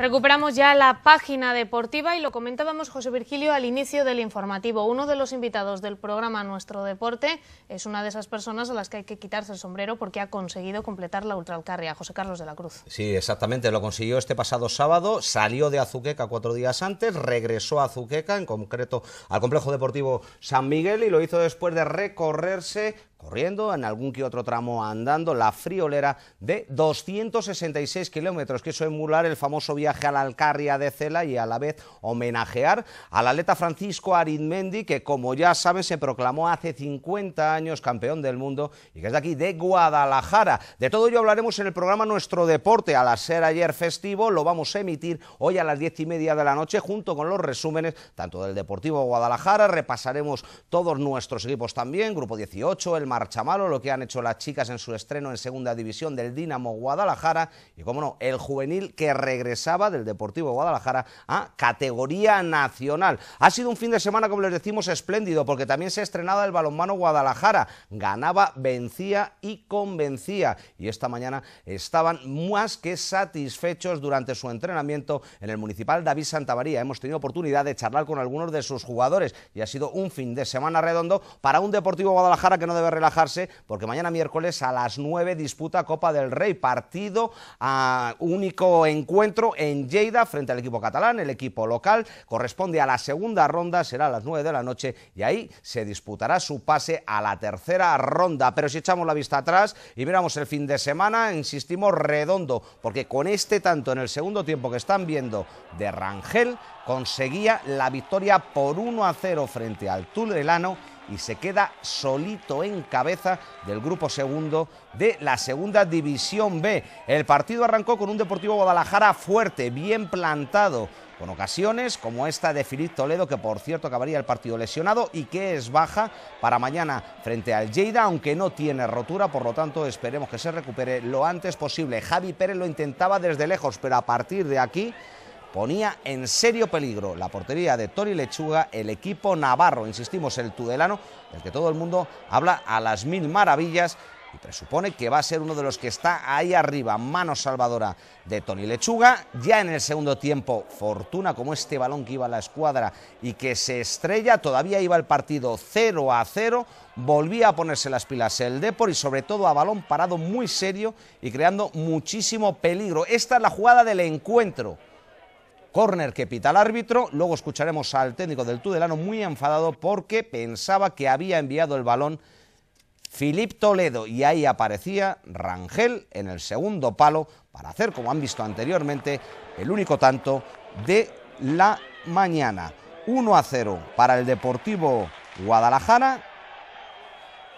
Recuperamos ya la página deportiva y lo comentábamos José Virgilio al inicio del informativo. Uno de los invitados del programa Nuestro Deporte es una de esas personas a las que hay que quitarse el sombrero porque ha conseguido completar la ultralcarria, José Carlos de la Cruz. Sí, exactamente, lo consiguió este pasado sábado, salió de Azuqueca cuatro días antes, regresó a Azuqueca, en concreto al Complejo Deportivo San Miguel y lo hizo después de recorrerse corriendo, en algún que otro tramo andando, la friolera de 266 kilómetros, eso emular el famoso viaje a la Alcarria de Cela y a la vez homenajear al atleta Francisco Arizmendi, que como ya saben se proclamó hace 50 años campeón del mundo y que es de aquí, de Guadalajara. De todo ello hablaremos en el programa Nuestro Deporte, al ser ayer festivo, lo vamos a emitir hoy a las 10 y media de la noche, junto con los resúmenes tanto del Deportivo Guadalajara, repasaremos todos nuestros equipos también, Grupo 18, el marcha malo, lo que han hecho las chicas en su estreno en segunda división del Dinamo Guadalajara y, como no, el juvenil que regresaba del Deportivo Guadalajara a categoría nacional. Ha sido un fin de semana, como les decimos, espléndido porque también se estrenaba el balonmano Guadalajara. Ganaba, vencía y convencía. Y esta mañana estaban más que satisfechos durante su entrenamiento en el municipal David María, Hemos tenido oportunidad de charlar con algunos de sus jugadores y ha sido un fin de semana redondo para un Deportivo Guadalajara que no debe relajarse porque mañana miércoles a las 9 disputa Copa del Rey, partido ah, único encuentro en Lleida frente al equipo catalán, el equipo local corresponde a la segunda ronda, será a las 9 de la noche y ahí se disputará su pase a la tercera ronda. Pero si echamos la vista atrás y miramos el fin de semana, insistimos redondo, porque con este tanto en el segundo tiempo que están viendo de Rangel, conseguía la victoria por 1 a 0 frente al Tulelano y se queda solito en cabeza del grupo segundo de la segunda división B. El partido arrancó con un Deportivo Guadalajara fuerte, bien plantado, con ocasiones como esta de Filip Toledo, que por cierto acabaría el partido lesionado y que es baja para mañana frente al Lleida, aunque no tiene rotura, por lo tanto esperemos que se recupere lo antes posible. Javi Pérez lo intentaba desde lejos, pero a partir de aquí ponía en serio peligro la portería de Tony Lechuga, el equipo navarro, insistimos, el tudelano, del que todo el mundo habla a las mil maravillas y presupone que va a ser uno de los que está ahí arriba, mano salvadora de Tony Lechuga. Ya en el segundo tiempo, fortuna como este balón que iba a la escuadra y que se estrella, todavía iba el partido 0 a 0, volvía a ponerse las pilas el Depor y sobre todo a balón parado muy serio y creando muchísimo peligro. Esta es la jugada del encuentro Corner que pita el árbitro. Luego escucharemos al técnico del Tudelano muy enfadado porque pensaba que había enviado el balón Filip Toledo y ahí aparecía Rangel en el segundo palo para hacer, como han visto anteriormente, el único tanto de la mañana. 1 a 0 para el Deportivo Guadalajara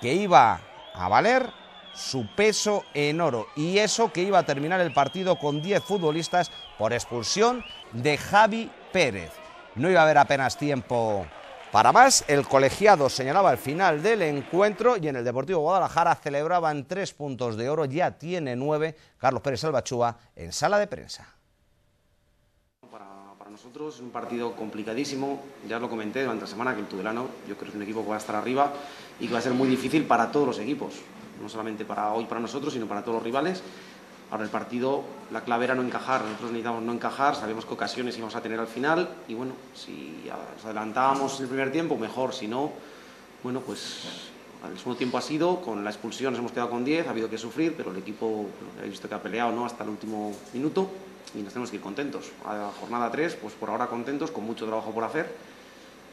que iba a valer su peso en oro. Y eso que iba a terminar el partido con 10 futbolistas por expulsión de Javi Pérez. No iba a haber apenas tiempo para más. El colegiado señalaba el final del encuentro y en el Deportivo Guadalajara celebraban tres puntos de oro. Ya tiene nueve Carlos Pérez Albachúa en sala de prensa. Para, nosotros es un partido complicadísimo. Ya lo comenté durante la semana que el Tudelano yo creo que es un equipo que va a estar arriba y que va a ser muy difícil para todos los equipos no solamente para hoy para nosotros, sino para todos los rivales. Ahora el partido, la clave era no encajar, nosotros necesitamos no encajar, sabemos qué ocasiones íbamos a tener al final y bueno, si nos adelantábamos el primer tiempo, mejor, si no, bueno, pues el segundo tiempo ha sido, con la expulsión nos hemos quedado con 10, ha habido que sufrir, pero el equipo, he visto que ha peleado ¿no? hasta el último minuto y nos tenemos que ir contentos. A la jornada 3, pues por ahora contentos, con mucho trabajo por hacer,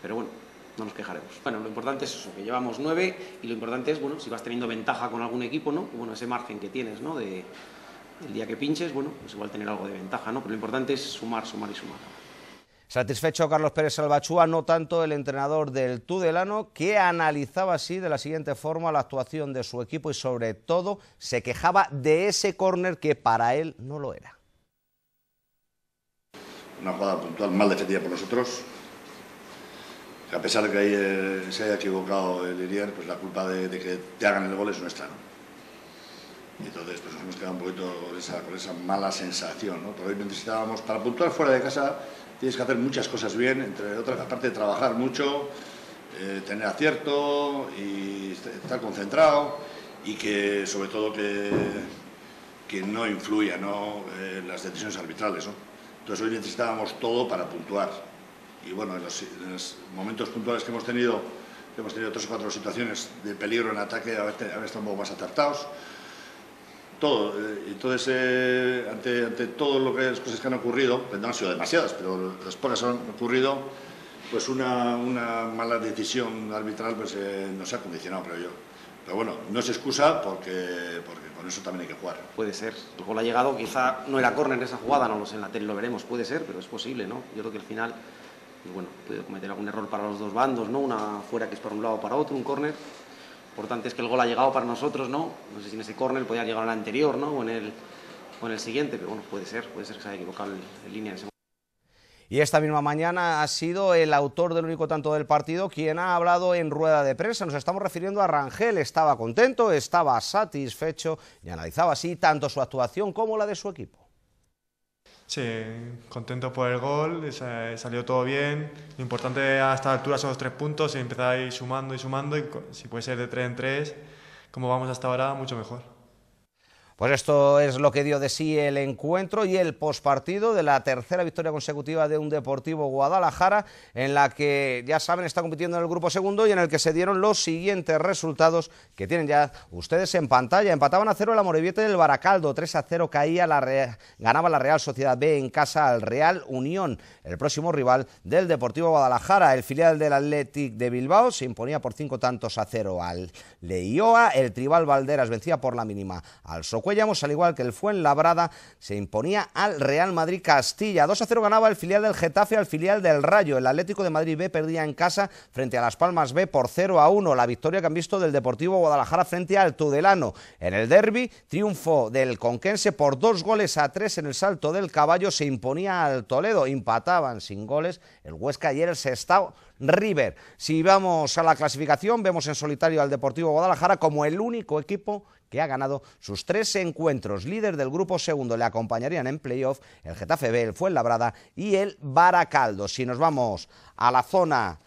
pero bueno, no nos quejaremos. Bueno, lo importante es eso, que llevamos nueve y lo importante es, bueno, si vas teniendo ventaja con algún equipo, ¿no? Pues, bueno, ese margen que tienes, ¿no? De, el día que pinches, bueno, pues igual tener algo de ventaja, ¿no? Pero lo importante es sumar, sumar y sumar. Satisfecho Carlos Pérez Salvachúa, no tanto el entrenador del Tudelano, que analizaba así de la siguiente forma la actuación de su equipo y sobre todo se quejaba de ese córner que para él no lo era. Una jugada puntual mal defendida por nosotros, a pesar de que ahí eh, se haya equivocado el irián, pues la culpa de, que te hagan el gol es nuestra, entonces pues, nos hemos quedado un poquito con esa, mala sensación, necesitábamos, para puntuar fuera de casa, tienes que hacer muchas cosas bien, entre otras, aparte de trabajar mucho, eh, tener acierto y estar concentrado y que sobre todo que, que no influya eh, las decisiones arbitrales. Entonces hoy necesitábamos todo para puntuar y bueno, en los, momentos puntuales que hemos tenido, hemos tenido tres o cuatro situaciones de peligro en ataque, a veces estado un poco más atartados Todo. Eh, entonces, eh, ante, ante, todo lo que las cosas que han ocurrido, no han sido demasiadas, pero las pocas han ocurrido, pues una, mala decisión arbitral pues, eh, no nos ha condicionado, creo yo. Pero bueno, no es excusa porque, porque con eso también hay que jugar. Puede ser. El gol ha llegado, quizá no era córner esa jugada, no lo sé, en la tele lo veremos, puede ser, pero es posible, ¿no? Yo creo que al final y pues bueno, puede cometer algún error para los dos bandos, ¿no? Una fuera que es para un lado o para otro, un córner. Importante es que el gol ha llegado para nosotros, ¿no? No sé si en ese córner podía llegar al anterior, ¿no? O en el, o en el siguiente, pero bueno, puede ser, puede ser que se haya equivocado en, línea en ese Y esta misma mañana ha sido el autor del único tanto del partido quien ha hablado en rueda de prensa. Nos estamos refiriendo a Rangel. Estaba contento, estaba satisfecho y analizaba así tanto su actuación como la de su equipo. Sí, contento por el gol, salió todo bien. Lo importante a esta altura son los tres puntos, y empezar sumando y sumando, y si puede ser de tres en tres, como vamos hasta ahora, mucho mejor. Pues esto es lo que dio de sí el encuentro y el pospartido de la tercera victoria consecutiva de un Deportivo Guadalajara, en la que ya saben está compitiendo en el grupo segundo y en el que se dieron los siguientes resultados que tienen ya ustedes en pantalla. Empataban a cero el Amorebiete del Baracaldo, 3 a 0 caía ganaba la Real Sociedad B en casa al Real Unión, el próximo rival del Deportivo Guadalajara. El filial del Athletic de Bilbao se imponía por cinco tantos a cero al Leioa, el Tribal Valderas vencía por la mínima al Cuellamos, al igual que el Fuenlabrada, se imponía al Real Madrid Castilla. 2 a 0 ganaba el filial del Getafe al filial del Rayo. El Atlético de Madrid B perdía en casa frente a Las Palmas B por 0 a 1. La victoria que han visto del Deportivo Guadalajara frente al Tudelano. En el derby, triunfo del Conquense por dos goles a tres en el salto del caballo. Se imponía al Toledo. Empataban sin goles el Huesca y el Sestao River. Si vamos a la clasificación, vemos en solitario al Deportivo Guadalajara como el único equipo que ha ganado sus tres encuentros. Líder del grupo segundo le acompañarían en playoff el Getafe B, el Fuenlabrada y el Baracaldo. Si nos vamos a la zona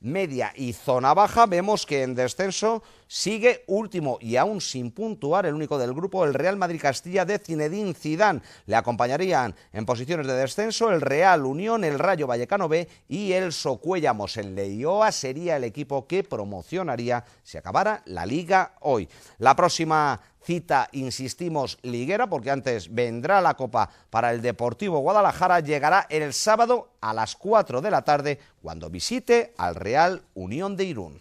media y zona baja, vemos que en descenso sigue último y aún sin puntuar el único del grupo, el Real Madrid Castilla de Zinedine Zidane. Le acompañarían en posiciones de descenso el Real Unión, el Rayo Vallecano B y el Socuellamos. El Leioa sería el equipo que promocionaría si acabara la liga hoy. La próxima cita, insistimos, liguera, porque antes vendrá la Copa para el Deportivo Guadalajara, llegará el sábado a las 4 de la tarde cuando visite al Real Unión de Irún.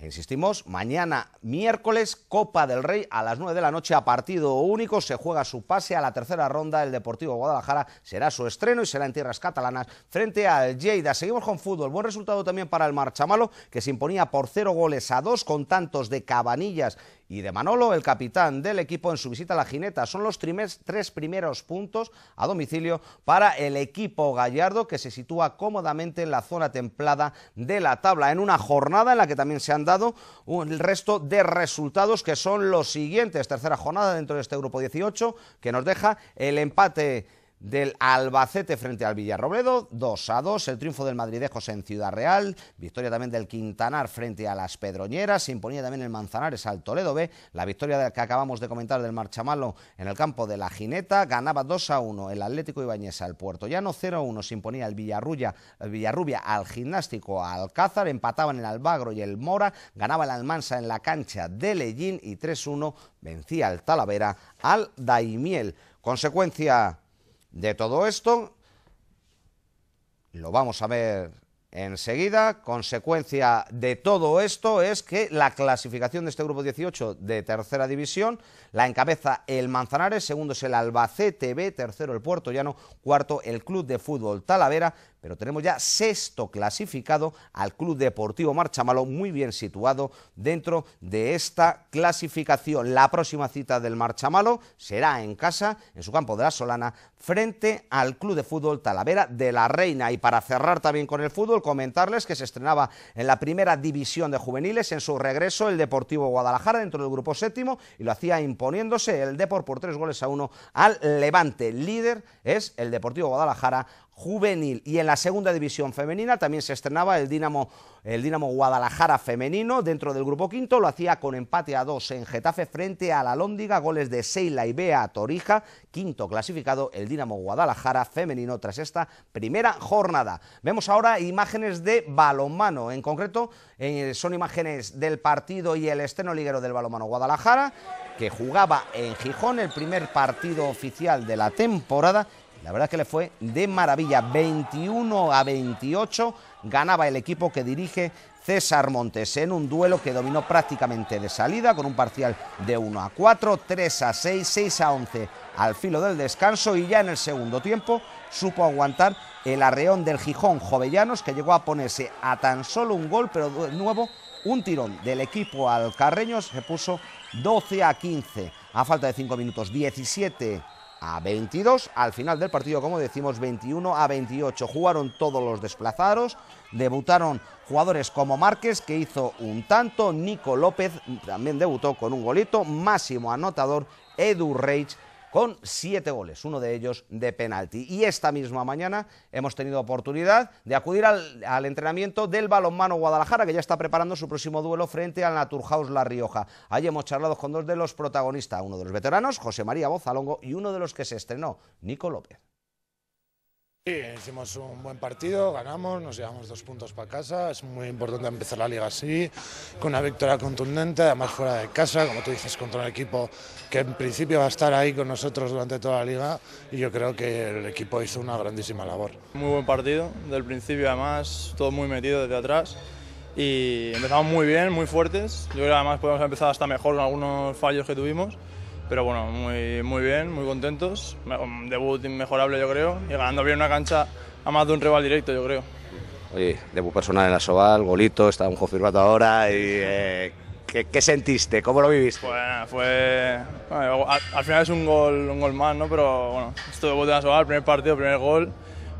Insistimos, mañana miércoles, Copa del Rey a las 9 de la noche a partido único. Se juega su pase a la tercera ronda. El Deportivo Guadalajara será su estreno y será en tierras catalanas frente al Lleida. Seguimos con fútbol. Buen resultado también para el Marchamalo, que se imponía por cero goles a dos con tantos de Cabanillas y de Manolo, el capitán del equipo, en su visita a la jineta. Son los tres primeros puntos a domicilio para el equipo gallardo que se sitúa cómodamente en la zona templada de la tabla, en una jornada en la que también se han dado el resto de resultados que son los siguientes. Tercera jornada dentro de este grupo 18 que nos deja el empate del Albacete frente al Villarrobledo, 2 a 2, el triunfo del Madridejos en Ciudad Real, victoria también del Quintanar frente a las Pedroñeras, se imponía también el Manzanares al Toledo B, la victoria que acabamos de comentar del Marchamalo en el campo de la Gineta, ganaba 2 a 1 el Atlético Ibañesa al Puerto Llano, 0 a 1 se imponía el, Villarrubia al Gimnástico Alcázar, empataban el Albagro y el Mora, ganaba el Almansa en la cancha de Lellín y 3 a 1 vencía el Talavera al Daimiel. Consecuencia de todo esto. Lo vamos a ver enseguida. Consecuencia de todo esto es que la clasificación de este grupo 18 de tercera división la encabeza el Manzanares, segundo es el Albacete B, tercero el Puerto Llano, cuarto el Club de Fútbol Talavera, pero tenemos ya sexto clasificado al Club Deportivo Marchamalo, muy bien situado dentro de esta clasificación. La próxima cita del Marchamalo será en casa, en su campo de la Solana, frente al Club de Fútbol Talavera de la Reina. Y para cerrar también con el fútbol, comentarles que se estrenaba en la primera división de juveniles, en su regreso el Deportivo Guadalajara dentro del grupo séptimo, y lo hacía imponiéndose el Depor por tres goles a uno al Levante. Líder es el Deportivo Guadalajara juvenil. Y en la segunda división femenina también se estrenaba el Dinamo, el Dinamo Guadalajara femenino dentro del grupo quinto. Lo hacía con empate a dos en Getafe frente a la Lóndiga. Goles de Seila y Bea Torija. Quinto clasificado el Dinamo Guadalajara femenino tras esta primera jornada. Vemos ahora imágenes de balonmano. En concreto eh, son imágenes del partido y el estreno liguero del balonmano Guadalajara que jugaba en Gijón el primer partido oficial de la temporada la verdad es que le fue de maravilla. 21 a 28 ganaba el equipo que dirige César Montes en un duelo que dominó prácticamente de salida con un parcial de 1 a 4, 3 a 6, 6 a 11 al filo del descanso y ya en el segundo tiempo supo aguantar el arreón del Gijón Jovellanos que llegó a ponerse a tan solo un gol, pero de nuevo un tirón del equipo alcarreños se puso 12 a 15 a falta de 5 minutos, 17 a 22. Al final del partido, como decimos, 21 a 28. Jugaron todos los desplazados. Debutaron jugadores como Márquez, que hizo un tanto. Nico López también debutó con un golito. Máximo anotador, Edu Reich con siete goles, uno de ellos de penalti. Y esta misma mañana hemos tenido oportunidad de acudir al, entrenamiento del balonmano Guadalajara, que ya está preparando su próximo duelo frente al Naturhaus La Rioja. Allí hemos charlado con dos de los protagonistas, uno de los veteranos, José María Bozalongo, y uno de los que se estrenó, Nico López. Sí, hicimos un buen partido, ganamos, nos llevamos dos puntos para casa. Es muy importante empezar la liga así, con una victoria contundente, además fuera de casa, como tú dices, contra un equipo que en principio va a estar ahí con nosotros durante toda la liga. Y yo creo que el equipo hizo una grandísima labor. Muy buen partido, del principio además, todo muy metido desde atrás. Y empezamos muy bien, muy fuertes. Yo creo que además podemos empezar hasta mejor con algunos fallos que tuvimos pero bueno, muy, muy bien, muy contentos. Un debut inmejorable, yo creo, y ganando bien una cancha a más de un rival directo, yo creo. Oye, debut personal en la Soval, golito, está un firmado ahora. Y, eh, ¿qué, sentiste? ¿Cómo lo viviste? Bueno, fue. al, final es un gol, un gol más, ¿no? Pero bueno, este debut en la Soval, primer partido, primer gol.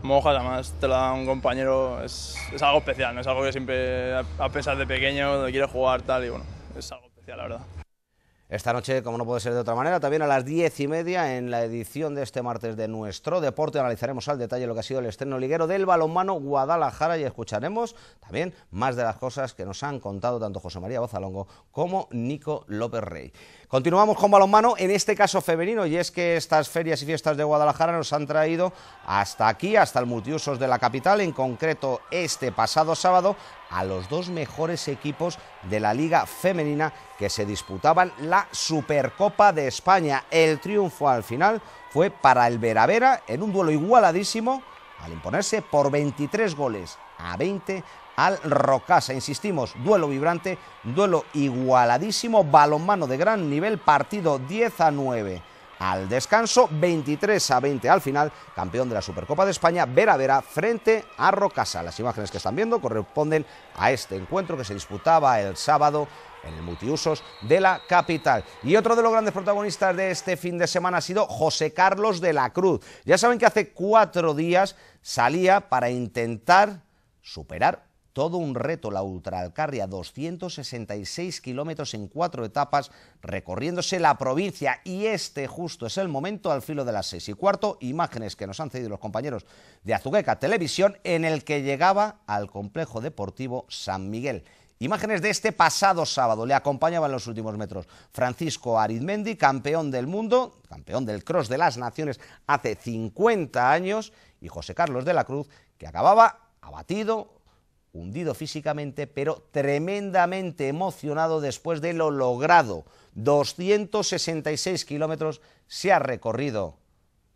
moja, además te la da un compañero, es, es, algo especial, ¿no? es algo que siempre, a, pesar de pequeño, donde quieres jugar tal, y bueno, es algo especial, la verdad. Esta noche, como no puede ser de otra manera, también a las diez y media en la edición de este martes de Nuestro Deporte analizaremos al detalle lo que ha sido el estreno liguero del balonmano Guadalajara y escucharemos también más de las cosas que nos han contado tanto José María Bozalongo como Nico López Rey. Continuamos con balonmano, en este caso femenino, y es que estas ferias y fiestas de Guadalajara nos han traído hasta aquí, hasta el multiusos de la capital, en concreto este pasado sábado, a los dos mejores equipos de la Liga Femenina que se disputaban la Supercopa de España. El triunfo al final fue para el Veravera en un duelo igualadísimo al imponerse por 23 goles a 20 al Rocasa. Insistimos, duelo vibrante, duelo igualadísimo, balonmano de gran nivel, partido 10 a 9. Al descanso, 23 a 20 al final, campeón de la Supercopa de España, Vera Vera frente a Rocasa. Las imágenes que están viendo corresponden a este encuentro que se disputaba el sábado en el multiusos de la capital. Y otro de los grandes protagonistas de este fin de semana ha sido José Carlos de la Cruz. Ya saben que hace cuatro días salía para intentar superar todo un reto la Ultraalcarria, 266 kilómetros en cuatro etapas, recorriéndose la provincia. Y este justo es el momento al filo de las seis y cuarto, imágenes que nos han cedido los compañeros de Azuqueca Televisión, en el que llegaba al complejo deportivo San Miguel. Imágenes de este pasado sábado le acompañaban los últimos metros Francisco Arizmendi, campeón del mundo, campeón del Cross de las Naciones hace 50 años, y José Carlos de la Cruz, que acababa abatido, hundido físicamente, pero tremendamente emocionado después de lo logrado. 266 kilómetros se ha recorrido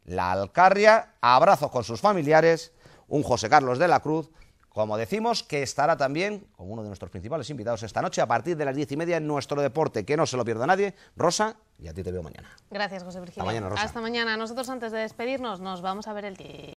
la Alcarria, Abrazo con sus familiares, un José Carlos de la Cruz, como decimos, que estará también con uno de nuestros principales invitados esta noche a partir de las diez y media en nuestro deporte. Que no se lo pierda nadie. Rosa, y a ti te veo mañana. Gracias, José Virgilio. Hasta mañana, Hasta mañana. Nosotros, antes de despedirnos, nos vamos a ver el